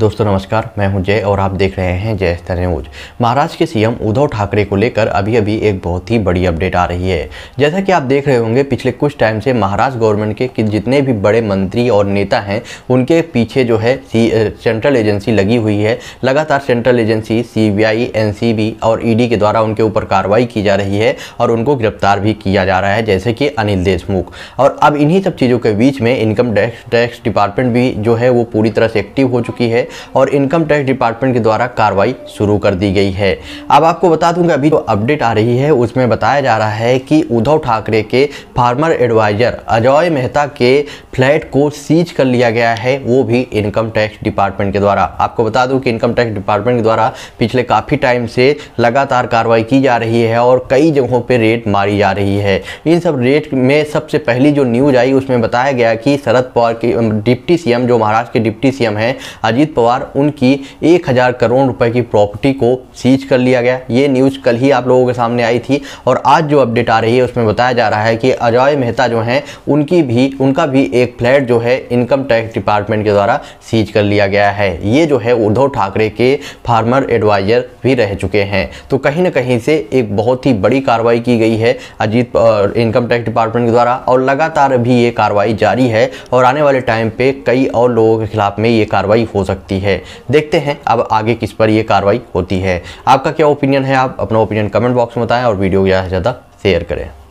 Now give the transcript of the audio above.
दोस्तों नमस्कार मैं हूं जय और आप देख रहे हैं जय स्तर न्यूज महाराष्ट्र के सीएम उद्धव ठाकरे को लेकर अभी अभी एक बहुत ही बड़ी अपडेट आ रही है जैसा कि आप देख रहे होंगे पिछले कुछ टाइम से महाराष्ट्र गवर्नमेंट के जितने भी बड़े मंत्री और नेता हैं उनके पीछे जो है सेंट्रल एजेंसी लगी हुई है लगातार सेंट्रल एजेंसी सी बी और ई के द्वारा उनके ऊपर कार्रवाई की जा रही है और उनको गिरफ्तार भी किया जा रहा है जैसे कि अनिल देशमुख और अब इन्हीं सब चीज़ों के बीच में इनकम टैक्स डिपार्टमेंट भी जो है वो पूरी तरह से एक्टिव हो चुकी है और इनकम टैक्स डिपार्टमेंट के द्वारा कार्रवाई शुरू कर दी गई है अब आपको बता दूंगा अभी जो अपडेट आ रही है उसमें बताया जा रहा है कि उद्धव ठाकरे के फार्मर एडवाइजर अजय मेहता के फ्लैट को सीज कर लिया गया है वो भी इनकम टैक्स डिपार्टमेंट के द्वारा आपको बता दूं कि इनकम टैक्स डिपार्टमेंट के द्वारा पिछले काफ़ी टाइम से लगातार कार्रवाई की जा रही है और कई जगहों पर रेट मारी जा रही है इन सब रेट में सबसे पहली जो न्यूज आई उसमें बताया गया कि शरद पवार के डिप्टी सीएम जो महाराष्ट्र के डिप्टी सीएम हैं अजीत पवार उनकी एक हज़ार करोड़ रुपए की प्रॉपर्टी को सीज कर लिया गया ये न्यूज़ कल ही आप लोगों के सामने आई थी और आज जो अपडेट आ रही है उसमें बताया जा रहा है कि अजय मेहता जो हैं उनकी भी उनका भी एक फ्लैट जो है इनकम टैक्स डिपार्टमेंट के द्वारा सीज कर लिया गया है ये जो है उद्धव ठाकरे के फार्मर एडवाइजर भी रह चुके हैं तो कहीं ना कहीं से एक बहुत ही बड़ी कार्रवाई की गई है अजीत इनकम टैक्स डिपार्टमेंट के द्वारा और लगातार भी ये कार्रवाई जारी है और आने वाले टाइम पे कई और लोगों के खिलाफ में ये कार्रवाई हो सकती है सकती है देखते हैं अब आगे किस पर यह कार्रवाई होती है आपका क्या ओपिनियन है आप अपना ओपिनियन कमेंट बॉक्स में बताएं और वीडियो ज़्यादा से ज़्यादा शेयर करें